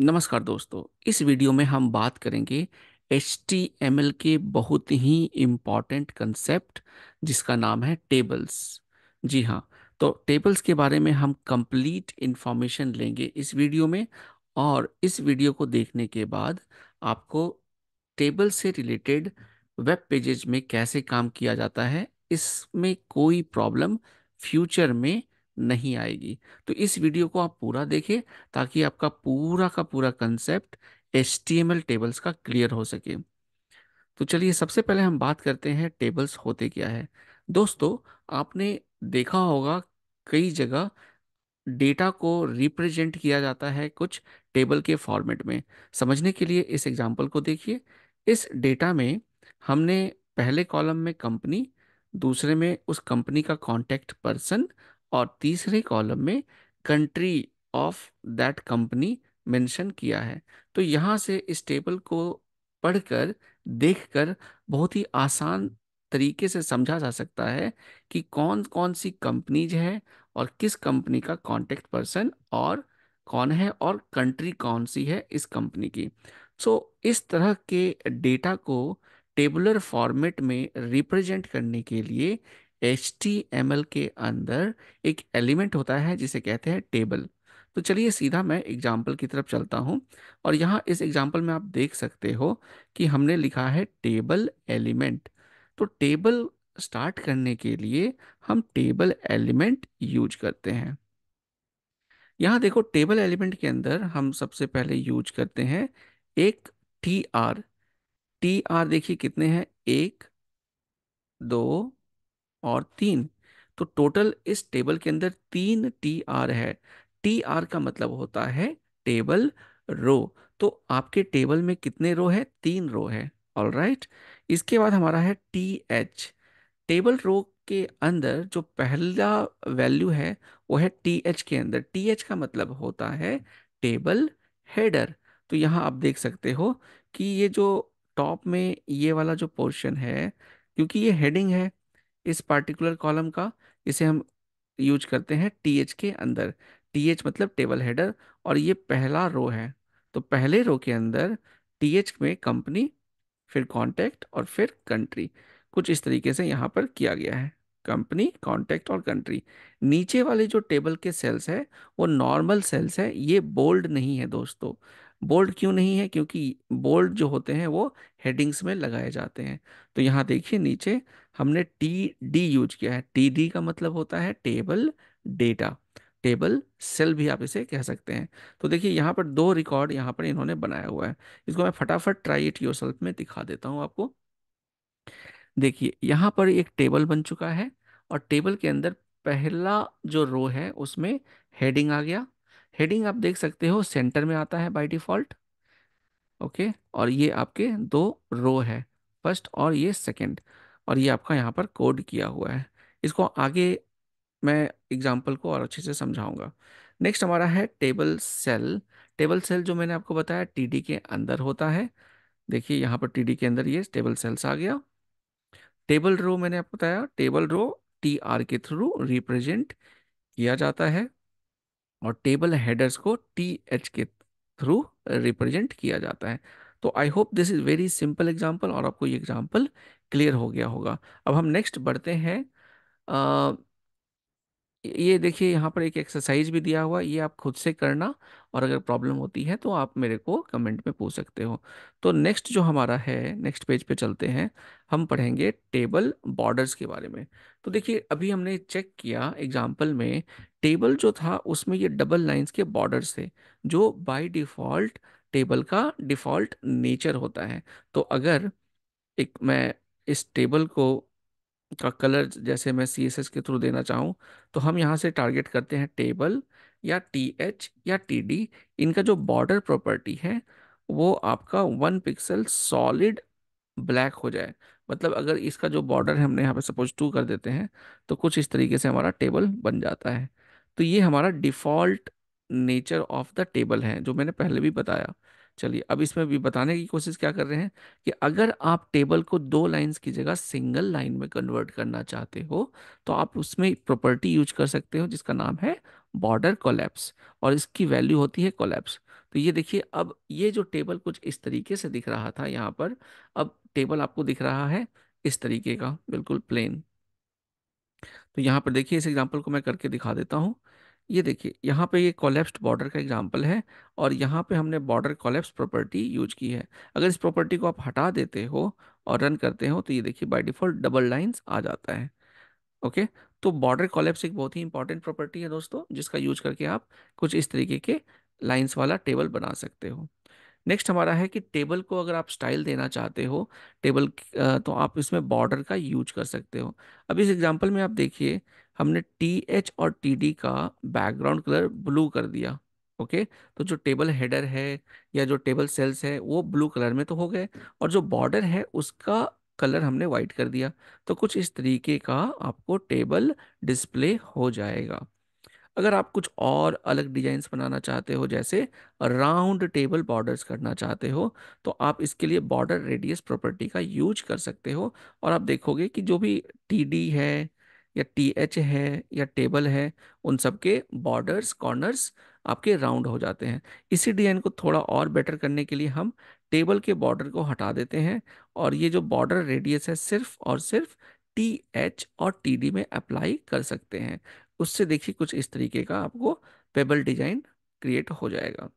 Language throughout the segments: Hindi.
नमस्कार दोस्तों इस वीडियो में हम बात करेंगे एच के बहुत ही इम्पॉर्टेंट कंसेप्ट जिसका नाम है टेबल्स जी हाँ तो टेबल्स के बारे में हम कंप्लीट इन्फॉर्मेशन लेंगे इस वीडियो में और इस वीडियो को देखने के बाद आपको टेबल से रिलेटेड वेब पेजेज में कैसे काम किया जाता है इसमें कोई प्रॉब्लम फ्यूचर में नहीं आएगी तो इस वीडियो को आप पूरा देखें ताकि आपका पूरा का पूरा कंसेप्ट एच टेबल्स का क्लियर हो सके तो चलिए सबसे पहले हम बात करते हैं टेबल्स होते क्या है दोस्तों आपने देखा होगा कई जगह डेटा को रिप्रेजेंट किया जाता है कुछ टेबल के फॉर्मेट में समझने के लिए इस एग्जाम्पल को देखिए इस डेटा में हमने पहले कॉलम में कंपनी दूसरे में उस कंपनी का कॉन्टैक्ट पर्सन और तीसरे कॉलम में country of that company mention किया है तो यहाँ से इस टेबल को पढ़कर देखकर बहुत ही आसान तरीके से समझा जा सकता है कि कौन कौन सी कंपनीज है और किस कंपनी का कॉन्टेक्ट पर्सन और कौन है और कंट्री कौन सी है इस कंपनी की सो so, इस तरह के डेटा को टेबुलर फॉर्मेट में रिप्रेजेंट करने के लिए एच के अंदर एक एलिमेंट होता है जिसे कहते हैं टेबल तो चलिए सीधा मैं एग्जाम्पल की तरफ चलता हूँ और यहाँ इस एग्जाम्पल में आप देख सकते हो कि हमने लिखा है टेबल एलिमेंट तो टेबल स्टार्ट करने के लिए हम टेबल एलिमेंट यूज करते हैं यहाँ देखो टेबल एलिमेंट के अंदर हम सबसे पहले यूज करते हैं एक टी आर टी आर देखिए कितने हैं एक दो और तीन तो टोटल इस टेबल के अंदर तीन टी आर है टी आर का मतलब होता है टेबल रो तो आपके टेबल में कितने रो है तीन रो है ऑल राइट इसके बाद हमारा है टी एच टेबल रो के अंदर जो पहला वैल्यू है वो है टी एच के अंदर टी एच का मतलब होता है टेबल हेडर तो यहाँ आप देख सकते हो कि ये जो टॉप में ये वाला जो पोर्शन है क्योंकि ये हेडिंग है इस पार्टिकुलर कॉलम का इसे हम यूज करते हैं एच के अंदर एच मतलब टेबल हेडर और ये पहला रो है तो पहले रो के अंदर टीएच में कंपनी फिर कॉन्टैक्ट और फिर कंट्री कुछ इस तरीके से यहाँ पर किया गया है कंपनी कॉन्टैक्ट और कंट्री नीचे वाले जो टेबल के सेल्स है वो नॉर्मल सेल्स है ये बोल्ड नहीं है दोस्तों बोल्ड क्यों नहीं है क्योंकि बोल्ड जो होते हैं वो हेडिंग्स में लगाए जाते हैं तो यहाँ देखिए नीचे हमने टी डी यूज किया है टी डी का मतलब होता है टेबल डेटा टेबल सेल भी आप इसे कह सकते हैं तो देखिए यहाँ पर दो रिकॉर्ड यहाँ पर इन्होंने बनाया हुआ है इसको मैं फटाफट ट्राई इट योर में दिखा देता हूँ आपको देखिए यहाँ पर एक टेबल बन चुका है और टेबल के अंदर पहला जो रो है उसमें हेडिंग आ गया हेडिंग आप देख सकते हो सेंटर में आता है बाय डिफॉल्ट ओके और ये आपके दो रो है फर्स्ट और ये सेकंड और ये आपका यहाँ पर कोड किया हुआ है इसको आगे मैं एग्जाम्पल को और अच्छे से समझाऊंगा नेक्स्ट हमारा है टेबल सेल टेबल सेल जो मैंने आपको बताया टीडी के अंदर होता है देखिए यहाँ पर टीडी के अंदर ये टेबल सेल्स आ गया टेबल रो मैंने आपको बताया टेबल रो टी आर के थ्रू रिप्रेजेंट किया जाता है और टेबल हेडर्स को टी एच के थ्रू रिप्रेजेंट किया जाता है तो I hope this is very simple example और आपको ये एग्जाम्पल क्लियर हो गया होगा अब हम नेक्स्ट बढ़ते हैं ये देखिए यहाँ पर एक एक्सरसाइज भी दिया हुआ ये आप खुद से करना और अगर प्रॉब्लम होती है तो आप मेरे को कमेंट में पूछ सकते हो तो नेक्स्ट जो हमारा है नेक्स्ट पेज पे चलते हैं हम पढ़ेंगे टेबल बॉर्डर्स के बारे में तो देखिए अभी हमने चेक किया एग्जाम्पल में टेबल जो था उसमें ये डबल लाइन्स के बॉर्डर्स थे जो बाई डिफ़ॉल्ट टेबल का डिफ़ॉल्ट नेचर होता है तो अगर एक मैं इस टेबल को का कलर जैसे मैं सी एस एस के थ्रू देना चाहूँ तो हम यहाँ से टारगेट करते हैं टेबल या टी एच या टी डी इनका जो बॉर्डर प्रॉपर्टी है वो आपका वन पिक्सल सॉलिड ब्लैक हो जाए मतलब अगर इसका जो बॉर्डर है हमने यहाँ पे सपोज टू कर देते हैं तो कुछ इस तरीके से हमारा टेबल बन जाता है तो ये हमारा default nature of the table है जो मैंने पहले भी बताया चलिए अब इसमें भी बताने की कोशिश क्या कर रहे हैं कि अगर आप टेबल को दो लाइंस की जगह सिंगल लाइन में कन्वर्ट करना चाहते हो तो आप उसमें प्रॉपर्टी यूज कर सकते हो जिसका नाम है बॉर्डर कोलैप्स और इसकी वैल्यू होती है कोलैप्स तो ये देखिए अब ये जो टेबल कुछ इस तरीके से दिख रहा था यहाँ पर अब टेबल आपको दिख रहा है इस तरीके का बिल्कुल प्लेन तो यहाँ पर देखिए इस एग्जाम्पल को मैं करके दिखा देता हूँ ये देखिए यहाँ पे ये कॉलेप्स्ड बॉर्डर का एग्जांपल है और यहाँ पे हमने बॉर्डर कोलेप्स प्रॉपर्टी यूज की है अगर इस प्रॉपर्टी को आप हटा देते हो और रन करते हो तो ये देखिए बाय डिफॉल्ट डबल लाइंस आ जाता है ओके तो बॉर्डर कोलेप्स एक बहुत ही इंपॉर्टेंट प्रॉपर्टी है दोस्तों जिसका यूज करके आप कुछ इस तरीके के लाइन्स वाला टेबल बना सकते हो नेक्स्ट हमारा है कि टेबल को अगर आप स्टाइल देना चाहते हो टेबल तो आप इसमें बॉर्डर का यूज कर सकते हो अब इस एग्जाम्पल में आप देखिए हमने टी एच और टी डी का बैकग्राउंड कलर ब्लू कर दिया ओके तो जो टेबल हेडर है या जो टेबल सेल्स है वो ब्लू कलर में तो हो गए और जो बॉर्डर है उसका कलर हमने वाइट कर दिया तो कुछ इस तरीके का आपको टेबल डिस्प्ले हो जाएगा अगर आप कुछ और अलग डिजाइंस बनाना चाहते हो जैसे राउंड टेबल बॉर्डर्स करना चाहते हो तो आप इसके लिए बॉर्डर रेडियस प्रॉपर्टी का यूज कर सकते हो और आप देखोगे कि जो भी टी डी है या टी एच है या टेबल है उन सब के बॉर्डर्स कॉर्नर्स आपके राउंड हो जाते हैं इसी डिज़ाइन को थोड़ा और बेटर करने के लिए हम टेबल के बॉर्डर को हटा देते हैं और ये जो बॉर्डर रेडियस है सिर्फ और सिर्फ टी एच और टी डी में अप्लाई कर सकते हैं उससे देखिए कुछ इस तरीके का आपको पेबल डिजाइन क्रिएट हो जाएगा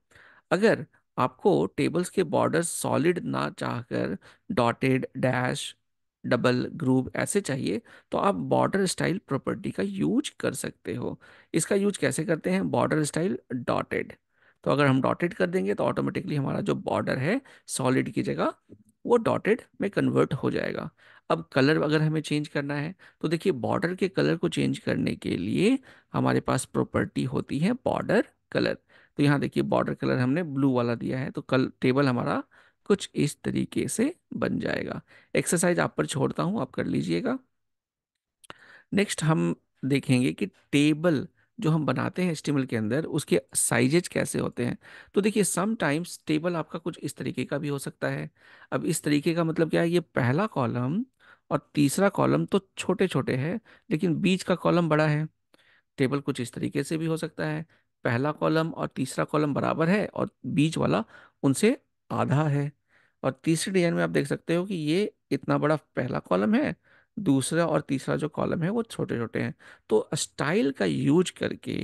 अगर आपको टेबल्स के बॉर्डर सॉलिड ना चाहकर डॉटेड डैश डबल ग्रूव ऐसे चाहिए तो आप बॉर्डर स्टाइल प्रॉपर्टी का यूज कर सकते हो इसका यूज कैसे करते हैं बॉर्डर स्टाइल डॉटेड तो अगर हम डॉटेड कर देंगे तो ऑटोमेटिकली हमारा जो बॉर्डर है सॉलिड की जगह वो डॉटेड में कन्वर्ट हो जाएगा अब कलर अगर हमें चेंज करना है तो देखिए बॉर्डर के कलर को चेंज करने के लिए हमारे पास प्रॉपर्टी होती है बॉर्डर कलर तो यहाँ देखिए बॉर्डर कलर हमने ब्लू वाला दिया है तो कल टेबल हमारा कुछ इस तरीके से बन जाएगा एक्सरसाइज आप पर छोड़ता हूँ आप कर लीजिएगा नेक्स्ट हम देखेंगे कि टेबल जो हम बनाते हैं स्टिमुल के अंदर उसके साइजेज कैसे होते हैं तो देखिए समटाइम्स टेबल आपका कुछ इस तरीके का भी हो सकता है अब इस तरीके का मतलब क्या है ये पहला कॉलम और तीसरा कॉलम तो छोटे छोटे हैं लेकिन बीच का कॉलम बड़ा है टेबल कुछ इस तरीके से भी हो सकता है पहला कॉलम और तीसरा कॉलम बराबर है और बीच वाला उनसे आधा है और तीसरे डिजाइन में आप देख सकते हो कि ये इतना बड़ा पहला कॉलम है दूसरा और तीसरा जो कॉलम है वो छोटे छोटे हैं तो स्टाइल का यूज करके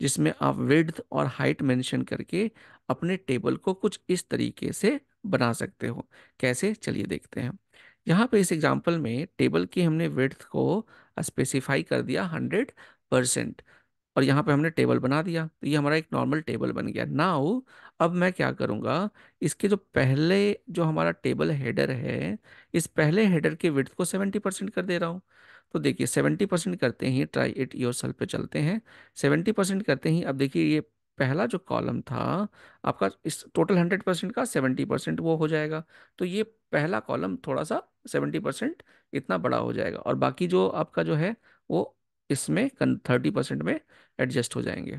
जिसमें आप विड्थ और हाइट मेंशन करके अपने टेबल को कुछ इस तरीके से बना सकते हो कैसे चलिए देखते हैं यहाँ पे इस एग्जाम्पल में टेबल की हमने विड्थ को स्पेसिफाई कर दिया हंड्रेड परसेंट और यहाँ पे हमने टेबल बना दिया तो ये हमारा एक नॉर्मल टेबल बन गया नाउ अब मैं क्या करूँगा इसके जो पहले जो हमारा टेबल हेडर है इस पहले हेडर के विड्थ को सेवेंटी परसेंट कर दे रहा हूँ तो देखिए सेवेंटी परसेंट करते ही ट्राई इट योर सेल्फ पे चलते हैं सेवेंटी परसेंट करते ही अब देखिए ये पहला जो कॉलम था आपका इस टोटल हंड्रेड परसेंट का सेवेंटी परसेंट वो हो जाएगा तो ये पहला कॉलम थोड़ा सा सेवेंटी परसेंट इतना बड़ा हो जाएगा और बाकी जो आपका जो है वो इसमें थर्टी परसेंट में एडजस्ट हो जाएंगे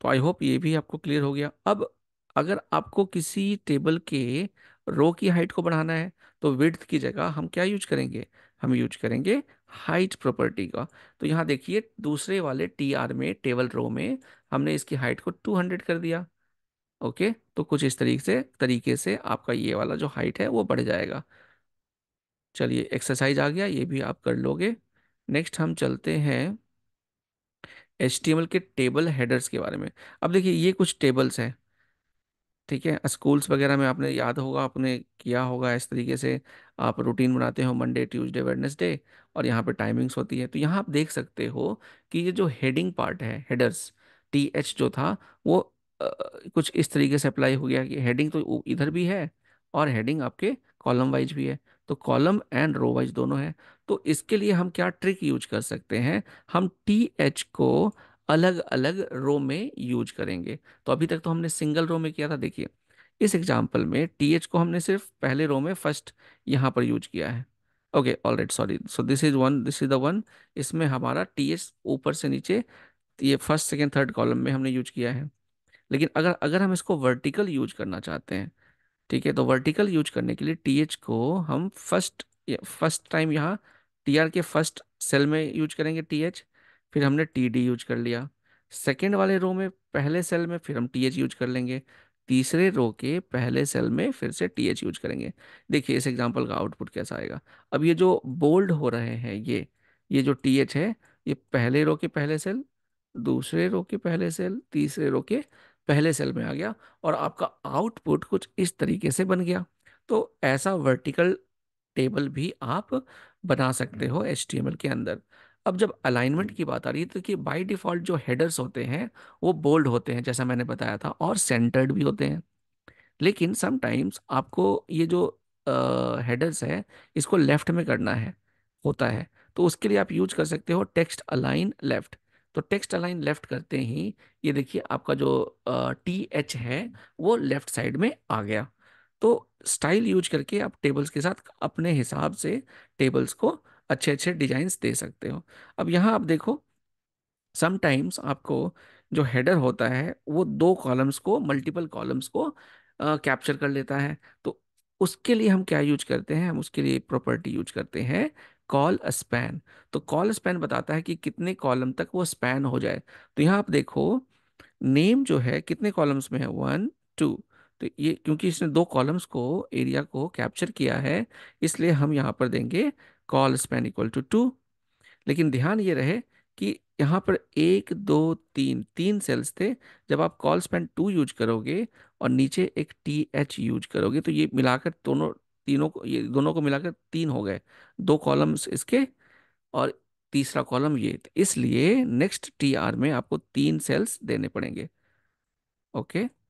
तो आई होप ये भी आपको क्लियर हो गया अब अगर आपको किसी टेबल के रो की हाइट को बढ़ाना है तो विड्थ की जगह हम क्या यूज करेंगे हम यूज करेंगे हाइट प्रॉपर्टी का तो यहाँ देखिए दूसरे वाले टी आर में टेबल रो में हमने इसकी हाइट को 200 कर दिया ओके तो कुछ इस तरीके से तरीके से आपका ये वाला जो हाइट है वो बढ़ जाएगा चलिए एक्सरसाइज आ गया ये भी आप कर लोगे नेक्स्ट हम चलते हैं एच के टेबल हेडर्स के बारे में अब देखिए ये कुछ टेबल्स हैं ठीक है स्कूल्स वगैरह में आपने याद होगा आपने किया होगा इस तरीके से आप रूटीन बनाते हो मंडे ट्यूसडे वेडनेसडे और यहाँ पे टाइमिंग्स होती है तो यहाँ आप देख सकते हो कि ये जो हेडिंग पार्ट है हेडर्स टी एच जो था वो आ, कुछ इस तरीके से अप्लाई हो गया कि हेडिंग तो इधर भी है और हेडिंग आपके कॉलम वाइज भी है तो कॉलम एंड रो वाइज दोनों है तो इसके लिए हम क्या ट्रिक यूज कर सकते हैं हम टी एच को अलग अलग रो में यूज करेंगे तो अभी तक तो हमने सिंगल रो में किया था देखिए इस एग्जाम्पल में टी एच को हमने सिर्फ पहले रो में फर्स्ट यहाँ पर यूज किया है okay all right sorry so this is one this is the one इसमें हमारा टी एच ऊपर से नीचे ये फर्स्ट सेकेंड थर्ड कॉलम में हमने यूज किया है लेकिन अगर अगर हम इसको वर्टिकल यूज करना चाहते हैं ठीक है तो वर्टिकल यूज करने के लिए टी एच को हम फर्स्ट फर्स्ट टाइम यहाँ टी आर के फर्स्ट सेल में यूज करेंगे टी एच फिर हमने टी डी यूज कर लिया सेकेंड वाले रो में पहले सेल में फिर हम टी एच यूज कर लेंगे तीसरे रो के पहले सेल में फिर से टी एच यूज करेंगे देखिए इस एग्जाम्पल का आउटपुट कैसा आएगा अब ये जो बोल्ड हो रहे हैं ये ये जो टी एच है ये पहले रो के पहले सेल दूसरे रो के पहले सेल तीसरे रो के पहले सेल में आ गया और आपका आउटपुट कुछ इस तरीके से बन गया तो ऐसा वर्टिकल टेबल भी आप बना सकते हम्म। हो एच के अंदर अब जब अलाइनमेंट हम्म। की बात आ रही है तो कि बाय डिफ़ॉल्ट जो हेडर्स होते हैं वो बोल्ड होते हैं जैसा मैंने बताया था और सेंटर्ड भी होते हैं लेकिन समटाइम्स आपको ये जो हेडर्स uh, है इसको लेफ्ट में करना है होता है तो उसके लिए आप यूज कर सकते हो टेक्स्ट अलाइन लेफ्ट तो टेक्स्ट अलाइन लेफ्ट करते ही ये देखिए आपका जो टी uh, एच है वो लेफ्ट साइड में आ गया तो स्टाइल यूज करके आप टेबल्स के साथ अपने हिसाब से टेबल्स को अच्छे अच्छे डिजाइंस दे सकते हो अब यहाँ आप देखो समटाइम्स आपको जो हेडर होता है वो दो कॉलम्स को मल्टीपल कॉलम्स को कैप्चर कर लेता है तो उसके लिए हम क्या यूज करते हैं हम उसके लिए एक प्रॉपर्टी यूज करते हैं कॉल स्पैन तो कॉल स्पैन बताता है कि कितने कॉलम तक वो स्पैन हो जाए तो यहाँ आप देखो नेम जो है कितने कॉलम्स में है वन टू तो ये क्योंकि इसने दो कॉलम्स को एरिया को कैप्चर किया है इसलिए हम यहाँ पर देंगे colspan equal to two लेकिन ध्यान ये रहे कि यहाँ पर एक दो तीन तीन सेल्स थे जब आप कॉल स्पैन टू यूज करोगे और नीचे एक टी एच यूज करोगे तो ये मिलाकर दोनों तीनों को ये दोनों को मिलाकर तीन हो गए दो कॉलम्स इसके और तीसरा कॉलम ये तो इसलिए नेक्स्ट टी आर में आपको तीन सेल्स देने पड़ेंगे okay okay?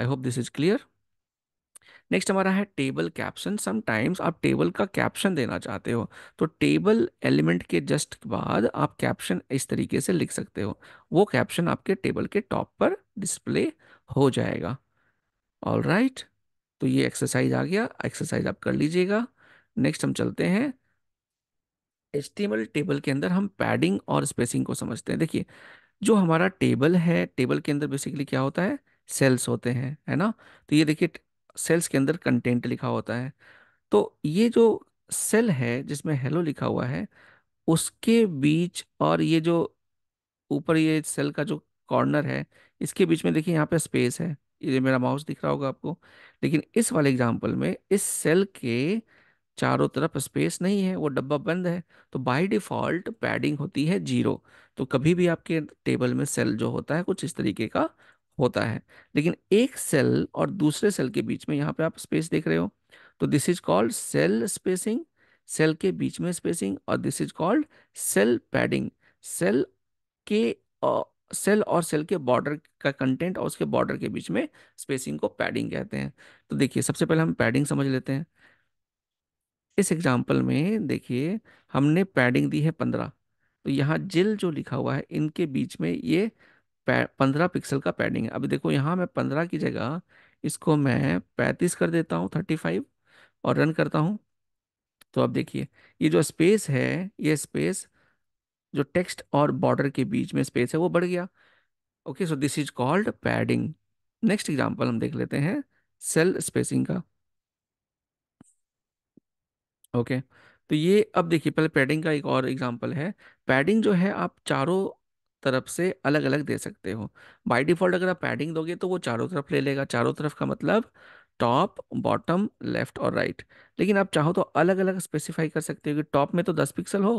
I hope this is clear next हमारा है टेबल कैप्शन समटाइम्स आप टेबल का कैप्शन देना चाहते हो तो टेबल एलिमेंट के जस्ट बाद आप कैप्शन इस तरीके से लिख सकते हो वो कैप्शन आपके टेबल के टॉप पर डिस्प्ले हो जाएगा ऑल राइट right. तो ये एक्सरसाइज आ गया एक्सरसाइज आप कर लीजिएगा नेक्स्ट हम चलते हैं एच टेबल के अंदर हम पैडिंग और स्पेसिंग को समझते हैं देखिए जो हमारा टेबल है टेबल के अंदर बेसिकली क्या होता है सेल्स होते हैं है ना तो ये देखिए सेल्स के अंदर कंटेंट लिखा होता है तो ये जो सेल है जिसमें हेलो लिखा हुआ है उसके बीच और ये जो ऊपर ये सेल का जो कॉर्नर है इसके बीच में देखिए यहाँ पे स्पेस है ये मेरा माउस दिख रहा होगा आपको लेकिन इस वाले एग्जाम्पल में इस सेल के चारों तरफ स्पेस नहीं है वो डब्बा बंद है तो बाय डिफ़ॉल्ट पैडिंग होती है जीरो तो कभी भी आपके टेबल में सेल जो होता है कुछ इस तरीके का होता है लेकिन एक सेल और दूसरे सेल के बीच में यहाँ पे आप स्पेस देख रहे हो तो this is called cell spacing cell के बीच में स्पेसिंग और this is called cell padding cell के सेल और सेल के बॉर्डर का कंटेंट और उसके बॉर्डर के बीच में स्पेसिंग को पैडिंग कहते हैं तो देखिए सबसे पहले हम पैडिंग समझ लेते हैं इस एग्जाम्पल में देखिए हमने पैडिंग दी है पंद्रह तो यहाँ जिल जो लिखा हुआ है इनके बीच में ये पंद्रह पिक्सल का पैडिंग है अभी देखो यहाँ मैं पंद्रह की जगह इसको मैं पैंतीस कर देता हूँ थर्टी फाइव और रन करता हूँ तो अब देखिए ये जो स्पेस है ये स्पेस जो टेक्स्ट और बॉर्डर के बीच में स्पेस है वो बढ़ गया okay so this is called padding next example हम देख लेते हैं सेल स्पेसिंग का ओके okay, तो ये अब देखिए पहले पैडिंग का एक और एग्जाम्पल है पैडिंग जो है आप चारों तरफ से अलग अलग दे सकते हो बाय डिफॉल्ट अगर आप पैडिंग दोगे तो वो चारों तरफ ले लेगा चारों तरफ का मतलब टॉप बॉटम लेफ्ट और राइट लेकिन आप चाहो तो अलग अलग स्पेसिफाई कर सकते हो कि टॉप में तो दस पिक्सल हो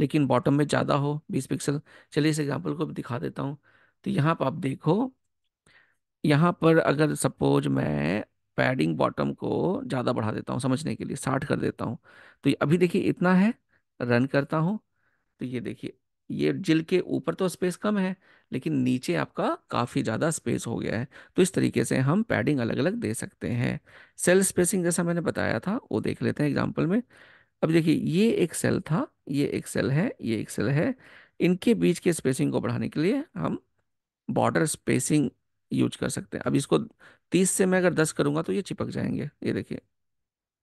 लेकिन बॉटम में ज़्यादा हो बीस पिक्सल चलिए इस एग्जाम्पल को दिखा देता हूँ तो यहाँ पर आप देखो यहाँ पर अगर सपोज मैं पैडिंग बॉटम को ज़्यादा बढ़ा देता हूँ समझने के लिए साठ कर देता हूँ तो अभी देखिए इतना है रन करता हूँ तो ये देखिए ये जिल के ऊपर तो स्पेस कम है लेकिन नीचे आपका काफ़ी ज़्यादा स्पेस हो गया है तो इस तरीके से हम पैडिंग अलग अलग दे सकते हैं सेल स्पेसिंग जैसा मैंने बताया था वो देख लेते हैं एग्जाम्पल में अब देखिए ये एक सेल था ये एक सेल है ये एक सेल है इनके बीच के स्पेसिंग को बढ़ाने के लिए हम बॉर्डर स्पेसिंग यूज कर सकते हैं अब इसको तीस से मैं अगर दस करूँगा तो ये चिपक जाएंगे ये देखिए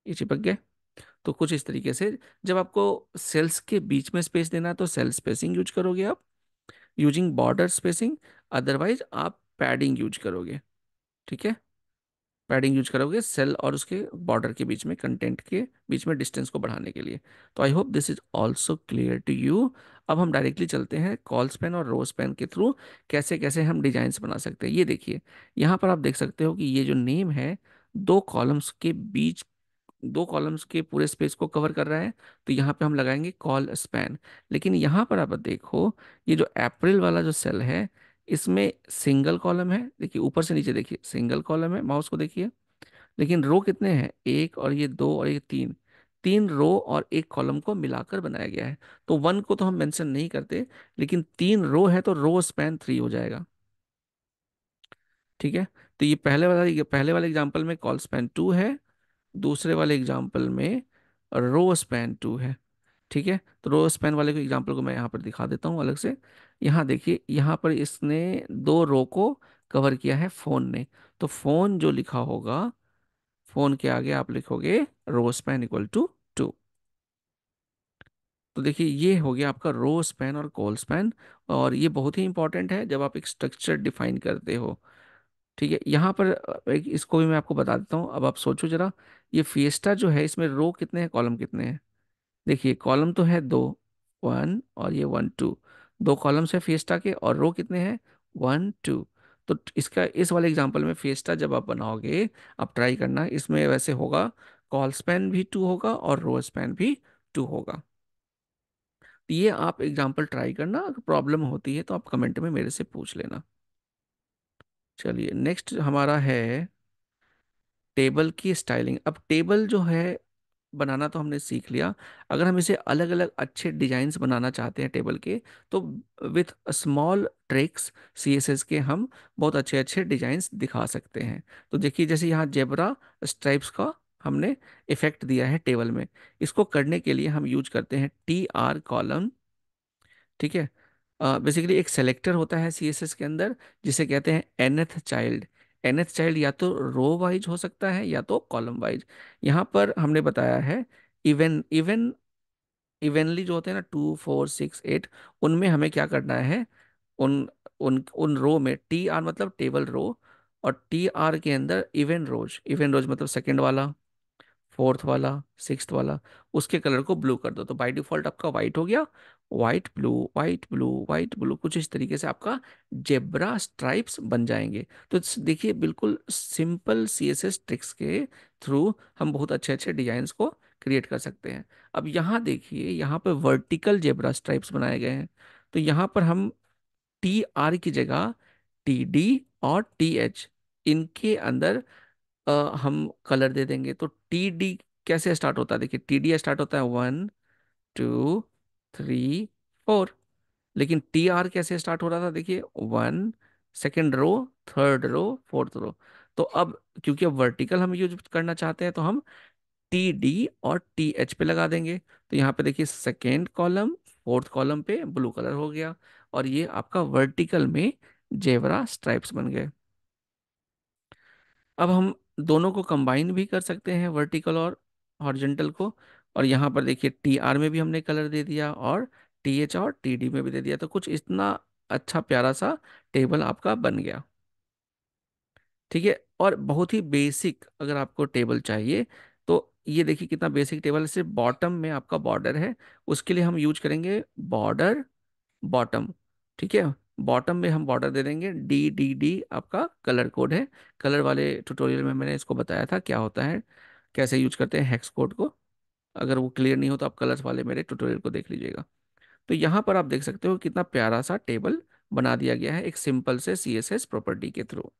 ये चिपक गया तो कुछ इस तरीके से जब आपको सेल्स के बीच में स्पेस देना है तो सेल स्पेसिंग यूज करोगे आप यूजिंग बॉर्डर स्पेसिंग अदरवाइज आप पैडिंग यूज करोगे ठीक है पैडिंग यूज करोगे सेल और उसके बॉर्डर के बीच में कंटेंट के बीच में डिस्टेंस को बढ़ाने के लिए तो I hope this is also clear to you अब हम डायरेक्टली चलते हैं कॉल्स पेन और रोज पेन के थ्रू कैसे कैसे हम डिजाइन बना सकते हैं ये देखिए यहाँ पर आप देख सकते हो कि ये जो नेम है दो कॉलम्स के बीच दो कॉलम्स के पूरे स्पेस को कवर कर रहा है तो यहाँ पे हम लगाएंगे कॉल स्पैन लेकिन यहाँ पर आप देखो ये जो अप्रैल वाला जो सेल है इसमें सिंगल कॉलम है देखिए ऊपर से नीचे देखिए सिंगल कॉलम है माउस को देखिए लेकिन रो कितने हैं एक और ये दो और ये तीन तीन रो और एक कॉलम को मिलाकर बनाया गया है तो वन को तो हम मेंशन नहीं करते लेकिन तीन रो है तो रो स्पैन थ्री हो जाएगा ठीक है तो ये पहले वाला ये पहले वाले एग्जाम्पल में कॉल स्पैन टू है दूसरे वाले एग्जाम्पल में रो स्पैन टू है ठीक है तो रो स्पैन वाले को एग्जाम्पल को मैं यहाँ पर दिखा देता हूँ अलग से यहाँ देखिए यहाँ पर इसने दो रो को कवर किया है फ़ोन ने तो फ़ोन जो लिखा होगा फ़ोन के आगे आप लिखोगे rowspan equal to two तो देखिए ये हो गया आपका रो स्पैन और कॉल स्पैन और ये बहुत ही इंपॉर्टेंट है जब आप एक स्ट्रक्चर डिफाइन करते हो ठीक है यहाँ पर एक इसको भी मैं आपको बता देता हूँ अब आप सोचो जरा ये फिएस्टा जो है इसमें रो कितने हैं कॉलम कितने हैं देखिए कॉलम तो है दो वन और ये वन टू दो कॉलम्स है फिएस्टा के और रो कितने हैं वन टू तो इसका इस वाले एग्जाम्पल में फिएस्टा जब आप बनाओगे आप ट्राई करना इसमें वैसे होगा कॉल स्पेन भी टू होगा और रो स्पेन भी टू होगा ये आप एग्जाम्पल ट्राई करना अगर प्रॉब्लम होती है तो आप कमेंट में मेरे से पूछ लेना चलिए नेक्स्ट हमारा है टेबल की स्टाइलिंग अब टेबल जो है बनाना तो हमने सीख लिया अगर हम इसे अलग अलग अच्छे डिजाइंस बनाना चाहते हैं टेबल के तो with small tricks C S S के हम बहुत अच्छे अच्छे डिजाइंस दिखा सकते हैं तो देखिए जैसे यहाँ जेबरा स्ट्राइप्स का हमने इफेक्ट दिया है टेबल में इसको करने के लिए हम यूज करते हैं टी आर कॉलम ठीक है बेसिकली एक सेलेक्टर होता है सीएसएस के अंदर जिसे कहते हैं एथ चाइल्ड एनएथ चाइल्ड या तो रो वाइज हो सकता है या तो कॉलम वाइज यहाँ पर हमने बताया है इवन इवन इवेनली जो होते हैं ना टू फोर सिक्स एट उनमें हमें क्या करना है उन उन उन रो में टी आर मतलब टेबल रो और टी आर के अंदर इवेंट रोज इवेंट रोज मतलब सेकेंड वाला फोर्थ वाला सिक्स वाला उसके कलर को ब्लू कर दो तो बाई डिफॉल्ट आपका वाइट हो गया white blue white blue white blue कुछ इस तरीके से आपका जेब्रा स्ट्राइप्स बन जाएंगे तो देखिए बिल्कुल simple C S S tricks के थ्रू हम बहुत अच्छे अच्छे डिजाइन को क्रिएट कर सकते हैं अब यहाँ देखिए यहाँ पर वर्टिकल जेब्रा स्ट्राइप्स बनाए गए हैं तो यहाँ पर हम टी आर की जगह टी डी और टी एच इनके अंदर आ, हम कलर दे देंगे तो टी डी कैसे स्टार्ट होता है देखिए टी डी स्टार्ट होता है वन टू थ्री फोर लेकिन टी आर कैसे स्टार्ट हो रहा था देखिए one second row third row fourth row तो अब क्योंकि अब वर्टिकल हम यूज करना चाहते हैं तो हम टी डी और टी एच पे लगा देंगे तो यहाँ पे देखिए सेकेंड कॉलम फोर्थ कॉलम पे ब्लू कलर हो गया और ये आपका वर्टिकल में जेवरा स्ट्राइप्स बन गए अब हम दोनों को कंबाइन भी कर सकते हैं वर्टिकल और हॉर्जेंटल को और यहाँ पर देखिए टी आर में भी हमने कलर दे दिया और टी एच और टी डी में भी दे दिया तो कुछ इतना अच्छा प्यारा सा टेबल आपका बन गया ठीक है और बहुत ही बेसिक अगर आपको टेबल चाहिए तो ये देखिए कितना बेसिक टेबल सिर्फ बॉटम में आपका बॉर्डर है उसके लिए हम यूज करेंगे बॉर्डर बॉटम ठीक है बॉटम में हम बॉर्डर दे देंगे डी डी डी आपका कलर कोड है कलर वाले ट्यूटोरियल में मैंने इसको बताया था क्या होता है कैसे यूज करते हैं हैक्स कोड को अगर वो क्लियर नहीं हो तो आप कलर्स वाले मेरे ट्यूटोरियल को देख लीजिएगा तो यहाँ पर आप देख सकते हो कितना प्यारा सा टेबल बना दिया गया है एक सिंपल से सी एस एस प्रॉपर्टी के थ्रू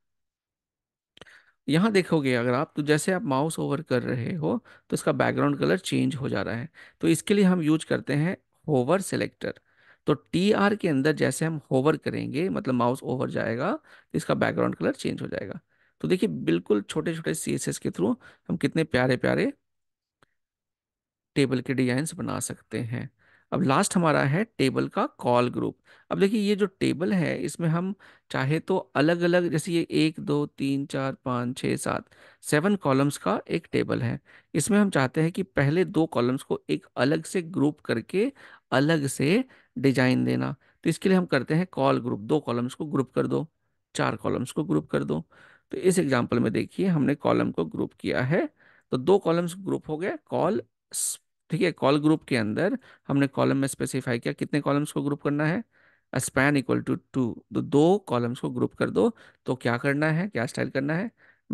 यहाँ देखोगे अगर आप तो जैसे आप माउस ओवर कर रहे हो तो इसका बैकग्राउंड कलर चेंज हो जा रहा है तो इसके लिए हम यूज करते हैं होवर सेलेक्टर तो टी आर के अंदर जैसे हम होवर करेंगे मतलब माउस ओवर जाएगा तो इसका बैकग्राउंड कलर चेंज हो जाएगा तो देखिए बिल्कुल छोटे छोटे सी एस एस के थ्रू हम कितने प्यारे प्यारे टेबल के डिजाइन बना सकते हैं अब लास्ट हमारा है टेबल का कॉल ग्रुप अब देखिए ये जो टेबल है इसमें हम चाहे तो अलग अलग जैसे ये एक दो तीन चार पाँच छः सात सेवन कॉलम्स का एक टेबल है इसमें हम चाहते हैं कि पहले दो कॉलम्स को एक अलग से ग्रुप करके अलग से डिजाइन देना तो इसके लिए हम करते हैं कॉल ग्रुप दो कॉलम्स को ग्रुप कर दो चार कॉलम्स को ग्रुप कर दो तो इस एग्जाम्पल में देखिए हमने कॉलम को ग्रुप किया है तो दो कॉलम्स ग्रुप हो गए कॉल ठीक है कॉल ग्रुप के अंदर हमने कॉलम में स्पेसिफाई किया कितने कॉलम्स को ग्रुप करना है स्पैन इक्वल टू टू तो दो कॉलम्स को ग्रुप कर दो तो क्या करना है क्या स्टाइल करना है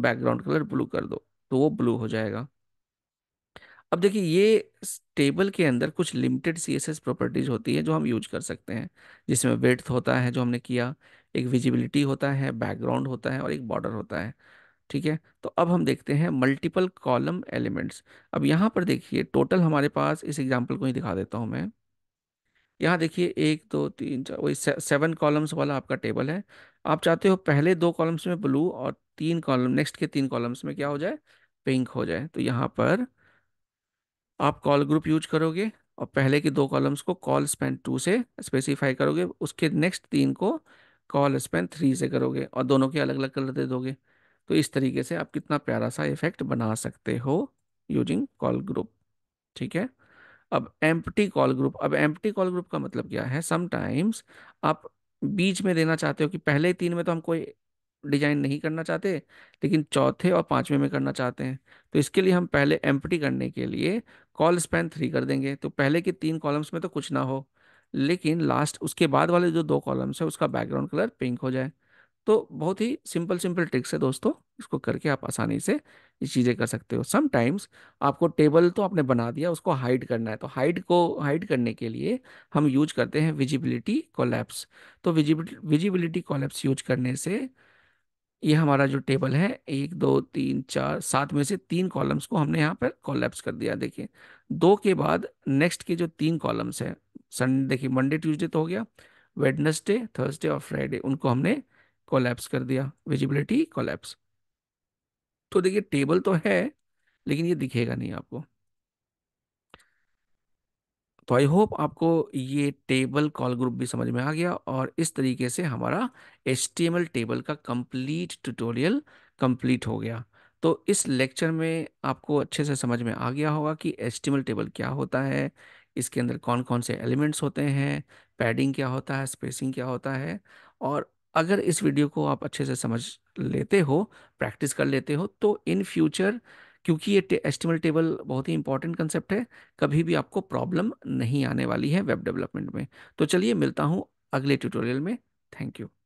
बैकग्राउंड कलर ब्लू कर दो तो वो ब्लू हो जाएगा अब देखिए ये टेबल के अंदर कुछ limited C S S properties होती है जो हम यूज कर सकते हैं जिसमें वेथ होता है जो हमने किया एक विजिबिलिटी होता है बैकग्राउंड होता है और एक बॉर्डर होता है ठीक है तो अब हम देखते हैं मल्टीपल कॉलम एलिमेंट्स अब यहाँ पर देखिए टोटल हमारे पास इस एग्जाम्पल को ही दिखा देता हूँ मैं यहाँ देखिए एक दो तीन चार वही सेवन कॉलम्स वाला आपका टेबल है आप चाहते हो पहले दो कॉलम्स में ब्लू और तीन कॉलम नेक्स्ट के तीन कॉलम्स में क्या हो जाए पिंक हो जाए तो यहाँ पर आप कॉल ग्रुप यूज करोगे और पहले के दो कॉलम्स को कॉल स्पेन टू से स्पेसिफाई करोगे उसके नेक्स्ट तीन को कॉल स्पेन थ्री से करोगे और दोनों के अलग अलग कलर दे दोगे तो इस तरीके से आप कितना प्यारा सा इफेक्ट बना सकते हो यूजिंग कॉल ग्रुप ठीक है अब एम्प्टी कॉल ग्रुप अब एम्प्टी कॉल ग्रुप का मतलब क्या है समटाइम्स आप बीच में देना चाहते हो कि पहले तीन में तो हम कोई डिजाइन नहीं करना चाहते लेकिन चौथे और पांचवे में करना चाहते हैं तो इसके लिए हम पहले एम्प्टी करने के लिए कॉल स्पैन थ्री कर देंगे तो पहले के तीन कॉलम्स में तो कुछ ना हो लेकिन लास्ट उसके बाद वाले जो दो कॉलम्स है उसका बैकग्राउंड कलर पिंक हो जाए तो बहुत ही सिंपल सिंपल ट्रिक्स है दोस्तों इसको करके आप आसानी से ये चीज़ें कर सकते हो समटाइम्स आपको टेबल तो आपने बना दिया उसको हाइड करना है तो हाइड को हाइड करने के लिए हम यूज करते हैं विजिबिलिटी कोलैप्स तो विजिबिलिटी कोलैप्स यूज करने से ये हमारा जो टेबल है एक दो तीन चार सात में से तीन कॉलम्स को हमने यहाँ पर कॉलेप्स कर दिया देखिए दो के बाद नेक्स्ट के जो तीन कॉलम्स हैं संडे देखिए मंडे ट्यूसडे तो हो गया वेडनेसडे थर्सडे और फ्राइडे उनको हमने कॉलेप्स कर दिया विजिबिलिटी कोलैप्स तो देखिए टेबल तो है लेकिन ये दिखेगा नहीं आपको तो आई होप आपको ये टेबल कॉल ग्रुप भी समझ में आ गया और इस तरीके से हमारा एच टेबल का कंप्लीट ट्यूटोरियल कंप्लीट हो गया तो इस लेक्चर में आपको अच्छे से समझ में आ गया होगा कि एच टेबल क्या होता है इसके अंदर कौन कौन से एलिमेंट्स होते हैं पैडिंग क्या होता है स्पेसिंग क्या होता है और अगर इस वीडियो को आप अच्छे से समझ लेते हो प्रैक्टिस कर लेते हो तो इन फ्यूचर क्योंकि ये एस्टिमल टेबल बहुत ही इंपॉर्टेंट कंसेप्ट है कभी भी आपको प्रॉब्लम नहीं आने वाली है वेब डेवलपमेंट में तो चलिए मिलता हूँ अगले ट्यूटोरियल में थैंक यू